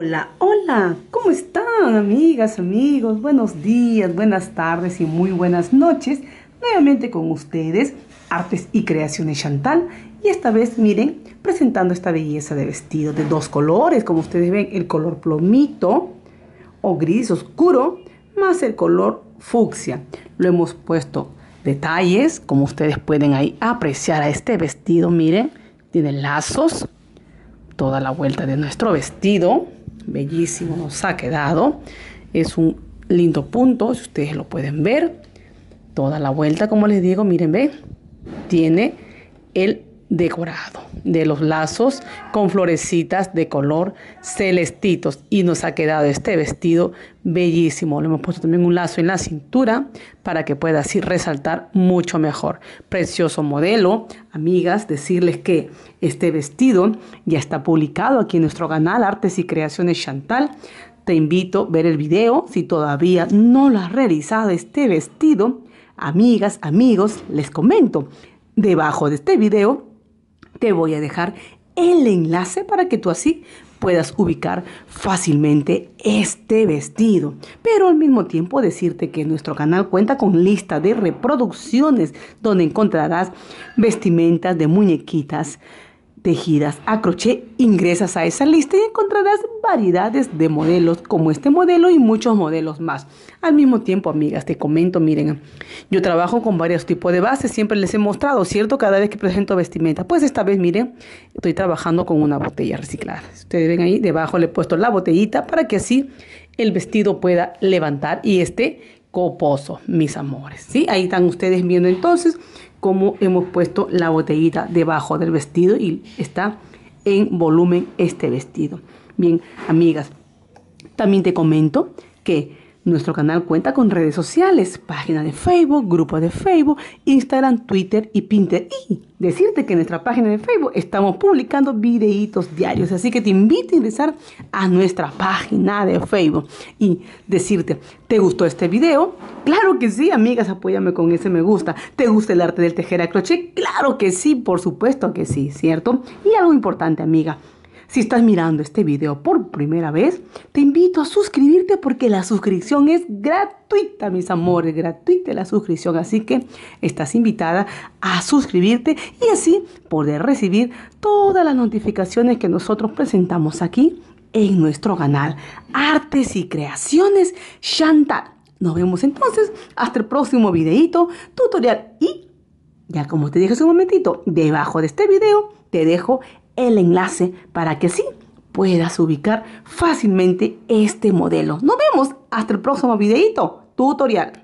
Hola, hola, ¿cómo están amigas, amigos? Buenos días, buenas tardes y muy buenas noches. Nuevamente con ustedes, Artes y Creaciones Chantal. Y esta vez, miren, presentando esta belleza de vestido de dos colores, como ustedes ven, el color plomito o gris oscuro, más el color fucsia. Lo hemos puesto detalles, como ustedes pueden ahí apreciar a este vestido, miren, tiene lazos, toda la vuelta de nuestro vestido bellísimo nos ha quedado. Es un lindo punto, si ustedes lo pueden ver. Toda la vuelta, como les digo, miren, ve, tiene el decorado de los lazos con florecitas de color celestitos y nos ha quedado este vestido bellísimo. Le hemos puesto también un lazo en la cintura para que pueda así resaltar mucho mejor. Precioso modelo. Amigas, decirles que este vestido ya está publicado aquí en nuestro canal Artes y Creaciones Chantal. Te invito a ver el video si todavía no lo has realizado este vestido. Amigas, amigos, les comento. Debajo de este video te voy a dejar el enlace para que tú así puedas ubicar fácilmente este vestido. Pero al mismo tiempo decirte que nuestro canal cuenta con lista de reproducciones donde encontrarás vestimentas de muñequitas tejidas a crochet, ingresas a esa lista y encontrarás variedades de modelos como este modelo y muchos modelos más. Al mismo tiempo, amigas, te comento, miren, yo trabajo con varios tipos de bases, siempre les he mostrado, ¿cierto? Cada vez que presento vestimenta. Pues esta vez, miren, estoy trabajando con una botella reciclada. Ustedes ven ahí, debajo le he puesto la botellita para que así el vestido pueda levantar y esté coposo, mis amores. ¿sí? Ahí están ustedes viendo entonces cómo hemos puesto la botellita debajo del vestido y está en volumen este vestido. Bien, amigas, también te comento que nuestro canal cuenta con redes sociales, página de Facebook, grupo de Facebook, Instagram, Twitter y Pinterest. Y decirte que en nuestra página de Facebook estamos publicando videitos diarios, así que te invito a ingresar a nuestra página de Facebook y decirte, ¿te gustó este video? Claro que sí, amigas, apóyame con ese me gusta. ¿Te gusta el arte del tejer a crochet? Claro que sí, por supuesto que sí, ¿cierto? Y algo importante, amiga, si estás mirando este video por primera vez, te invito a suscribirte porque la suscripción es gratuita, mis amores, gratuita la suscripción. Así que estás invitada a suscribirte y así poder recibir todas las notificaciones que nosotros presentamos aquí en nuestro canal Artes y Creaciones Chantal. Nos vemos entonces hasta el próximo videito, tutorial y, ya como te dije hace un momentito, debajo de este video te dejo el enlace para que sí puedas ubicar fácilmente este modelo. Nos vemos hasta el próximo videito tutorial.